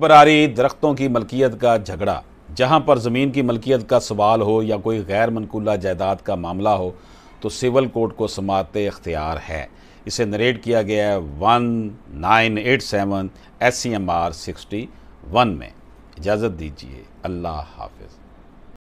बरारी दरख्तों की मलकियत का झगड़ा जहां पर ज़मीन की मलकियत का सवाल हो या कोई गैर मनकूला जायदाद का मामला हो तो सिविल कोर्ट को समात अख्तियार है इसे नरेट किया गया है one nine eight seven S C M R sixty one में इजाज़त दीजिए अल्लाह हाफिज़